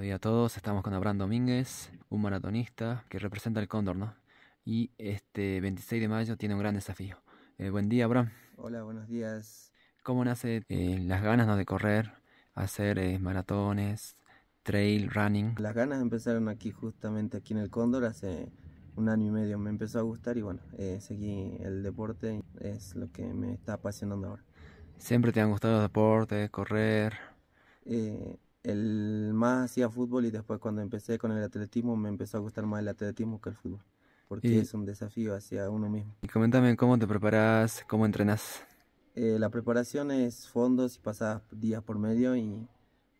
Buenos días a todos, estamos con Abraham Domínguez, un maratonista que representa el Cóndor, ¿no? Y este 26 de mayo tiene un gran desafío. Eh, buen día, Abraham. Hola, buenos días. ¿Cómo nace eh, las ganas ¿no? de correr, hacer eh, maratones, trail, running? Las ganas empezaron aquí, justamente aquí en el Cóndor, hace un año y medio. Me empezó a gustar y bueno, seguí el deporte, es lo que me está apasionando ahora. ¿Siempre te han gustado los deportes, correr? el más hacía fútbol y después cuando empecé con el atletismo me empezó a gustar más el atletismo que el fútbol, porque es un desafío hacia uno mismo. Y comentame, cómo te preparas, cómo entrenas. Eh, la preparación es fondos y pasadas días por medio y,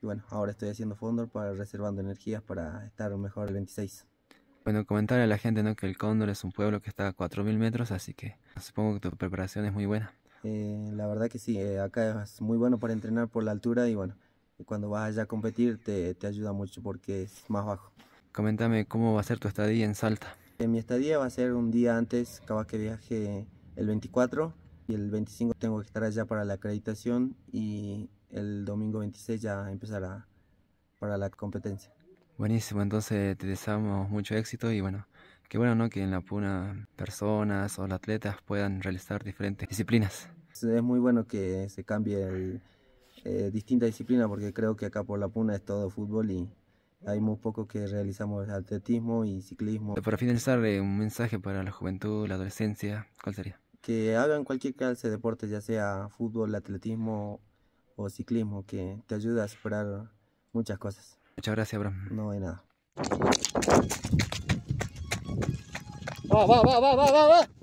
bueno, ahora estoy haciendo fondos para reservando energías para estar mejor el 26. Bueno, comentarle a la gente ¿no? que el Cóndor es un pueblo que está a 4.000 metros, así que supongo que tu preparación es muy buena. Eh, la verdad que sí, eh, acá es muy bueno para entrenar por la altura y bueno, cuando vas allá a competir te, te ayuda mucho porque es más bajo. Coméntame cómo va a ser tu estadía en Salta. En eh, mi estadía va a ser un día antes, acaba que viaje el 24 y el 25 tengo que estar allá para la acreditación y el domingo 26 ya empezará para la competencia. Buenísimo, entonces te deseamos mucho éxito y bueno, qué bueno ¿no? que en la Puna personas o atletas puedan realizar diferentes disciplinas. Es muy bueno que se cambie el eh, distinta disciplina porque creo que acá por La Puna es todo fútbol y hay muy poco que realizamos atletismo y ciclismo. Para finalizar, eh, un mensaje para la juventud, la adolescencia, ¿cuál sería? Que hagan cualquier clase de deporte, ya sea fútbol, atletismo o ciclismo, que te ayuda a superar muchas cosas. Muchas gracias, Abraham. No hay nada. Va, va, va, va, va, va.